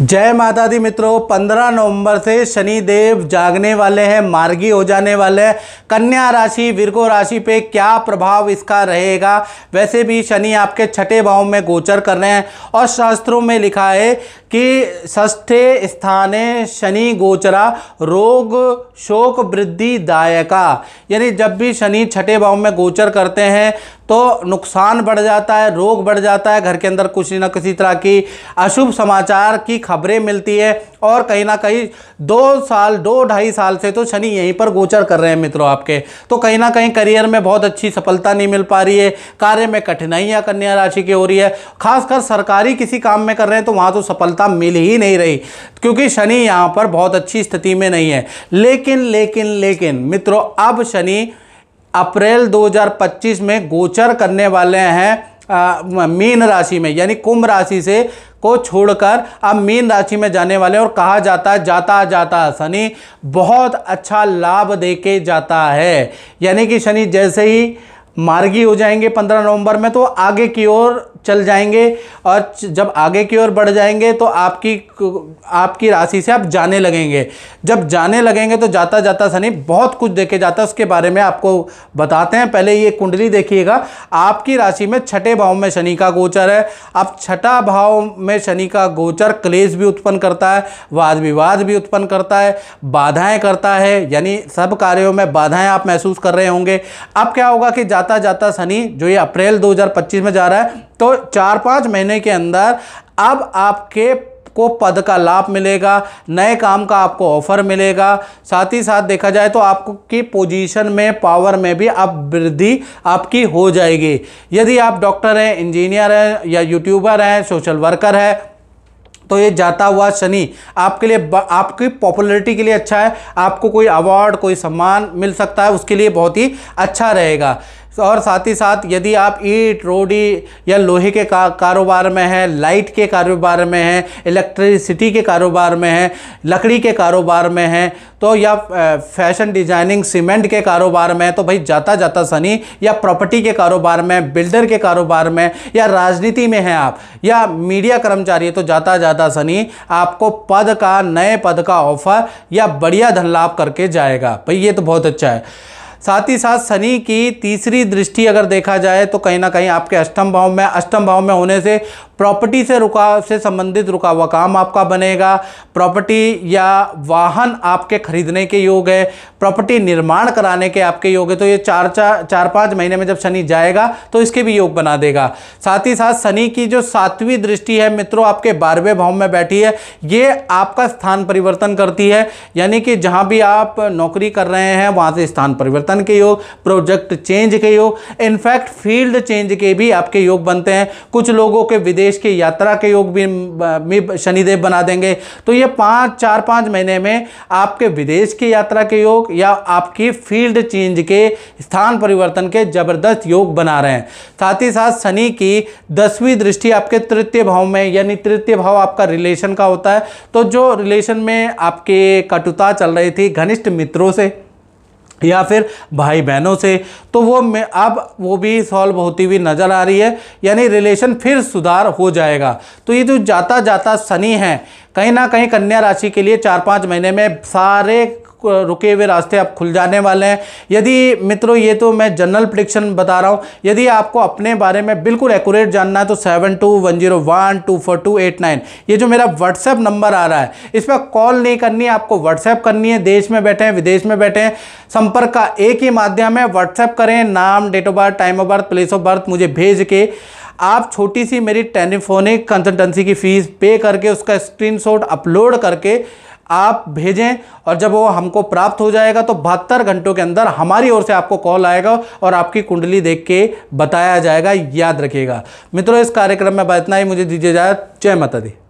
जय माता दी मित्रों 15 नवंबर से शनि देव जागने वाले हैं मार्गी हो जाने वाले हैं कन्या राशि विरगो राशि पे क्या प्रभाव इसका रहेगा वैसे भी शनि आपके छठे भाव में गोचर कर रहे हैं और शास्त्रों में लिखा है कि ष्ठे स्थाने शनि गोचरा रोग शोक वृद्धि दायका यानी जब भी शनि छठे भाव में गोचर करते हैं तो नुकसान बढ़ जाता है रोग बढ़ जाता है घर के अंदर कुछ ना किसी तरह की अशुभ समाचार की खबरें मिलती है और कहीं ना कहीं दो साल दो ढाई साल से तो शनि यहीं पर गोचर कर रहे हैं मित्रों आपके तो कहीं ना कहीं करियर में बहुत अच्छी सफलता नहीं मिल पा रही है कार्य में कठिनाइयाँ कन्या राशि की हो रही है खासकर सरकारी किसी काम में कर रहे हैं तो वहाँ तो सफलता मिल ही नहीं रही क्योंकि शनि यहाँ पर बहुत अच्छी स्थिति में नहीं है लेकिन लेकिन लेकिन मित्रों अब शनि अप्रैल 2025 में गोचर करने वाले हैं मीन राशि में यानी कुंभ राशि से को छोड़कर अब मीन राशि में जाने वाले और कहा जाता है जाता जाता शनि बहुत अच्छा लाभ दे के जाता है यानी कि शनि जैसे ही मार्गी हो जाएंगे 15 नवंबर में तो आगे की ओर चल जाएंगे और जब आगे की ओर बढ़ जाएंगे तो आपकी आपकी राशि से आप जाने लगेंगे जब जाने लगेंगे तो जाता जाता शनि बहुत कुछ देखे जाता है उसके बारे में आपको बताते हैं पहले ये कुंडली देखिएगा आपकी राशि में छठे भाव में शनि का गोचर है अब छठा भाव में शनि का गोचर क्लेश भी उत्पन्न करता है वाद विवाद भी उत्पन्न करता है बाधाएँ करता है यानी सब कार्यों में बाधाएँ आप महसूस कर रहे होंगे अब क्या होगा कि जाता जाता शनि जो ये अप्रैल दो में जा रहा है तो चार पाँच महीने के अंदर अब आपके को पद का लाभ मिलेगा नए काम का आपको ऑफर मिलेगा साथ ही साथ देखा जाए तो आपको की पोजीशन में पावर में भी आप वृद्धि आपकी हो जाएगी यदि आप डॉक्टर हैं इंजीनियर हैं या यूट्यूबर हैं सोशल वर्कर है तो ये जाता हुआ शनि आपके लिए आपकी पॉपुलैरिटी के लिए अच्छा है आपको कोई अवार्ड कोई सम्मान मिल सकता है उसके लिए बहुत ही अच्छा रहेगा और साथ ही साथ यदि आप ईट रोडी या लोहे के का, कारोबार में हैं लाइट के कारोबार में हैं इलेक्ट्रिसिटी के कारोबार में हैं लकड़ी के कारोबार में हैं तो या फैशन डिजाइनिंग सीमेंट के कारोबार में तो भाई जाता जाता सनी या प्रॉपर्टी के कारोबार में बिल्डर के कारोबार में या राजनीति में हैं आप या मीडिया कर्मचारी तो जाता जाता सनी आपको पद का नए पद का ऑफर या बढ़िया धन लाभ करके जाएगा भाई ये तो बहुत अच्छा है साथ ही साथ शनि की तीसरी दृष्टि अगर देखा जाए तो कहीं ना कहीं आपके अष्टम भाव में अष्टम भाव में होने से प्रॉपर्टी से रुका से संबंधित रुका हुआ काम आपका बनेगा प्रॉपर्टी या वाहन आपके खरीदने के योग है प्रॉपर्टी निर्माण कराने के आपके योग है तो ये चार चार चार पाँच महीने में जब शनि जाएगा तो इसके भी योग बना देगा साथ ही साथ शनि की जो सातवीं दृष्टि है मित्रों आपके बारहवें भाव में बैठी है ये आपका स्थान परिवर्तन करती है यानी कि जहाँ भी आप नौकरी कर रहे हैं वहाँ से स्थान परिवर्तन के योग प्रोजेक्ट चेंज के योग इनफैक्ट फील्ड चेंज के भी आपके योग बनते हैं कुछ लोगों के विदेश विदेश की यात्रा के योग भी शनिदेव बना देंगे तो ये पाँच चार पाँच महीने में आपके विदेश की यात्रा के योग या आपकी फील्ड चेंज के स्थान परिवर्तन के जबरदस्त योग बना रहे हैं साथ ही साथ शनि की दसवीं दृष्टि आपके तृतीय भाव में यानी तृतीय भाव आपका रिलेशन का होता है तो जो रिलेशन में आपके कटुता चल रही थी घनिष्ठ मित्रों से या फिर भाई बहनों से तो वो में अब वो भी सॉल्व होती हुई नज़र आ रही है यानी रिलेशन फिर सुधार हो जाएगा तो ये जो जाता जाता शनि है कहीं ना कहीं कन्या राशि के लिए चार पाँच महीने में सारे रुके हुए रास्ते अब खुल जाने वाले हैं यदि मित्रों ये तो मैं जनरल प्रडिक्शन बता रहा हूँ यदि आपको अपने बारे में बिल्कुल एक्यूरेट जानना है तो seven two one zero one two four two eight nine ये जो मेरा व्हाट्सएप नंबर आ रहा है इस पर कॉल नहीं करनी है आपको व्हाट्सएप करनी है देश में बैठे हैं विदेश में बैठे हैं संपर्क का एक ही माध्यम है व्हाट्सएप करें नाम date of birth time of birth place of birth मुझे भेज के आप छोटी सी मेरी टेलीफोनिक कंसल्टेंसी की फ़ीस पे करके उसका स्क्रीनशॉट अपलोड करके आप भेजें और जब वो हमको प्राप्त हो जाएगा तो बहत्तर घंटों के अंदर हमारी ओर से आपको कॉल आएगा और आपकी कुंडली देख के बताया जाएगा याद रखिएगा मित्रों इस कार्यक्रम में बस इतना ही मुझे दीजिए जाए जय माता दी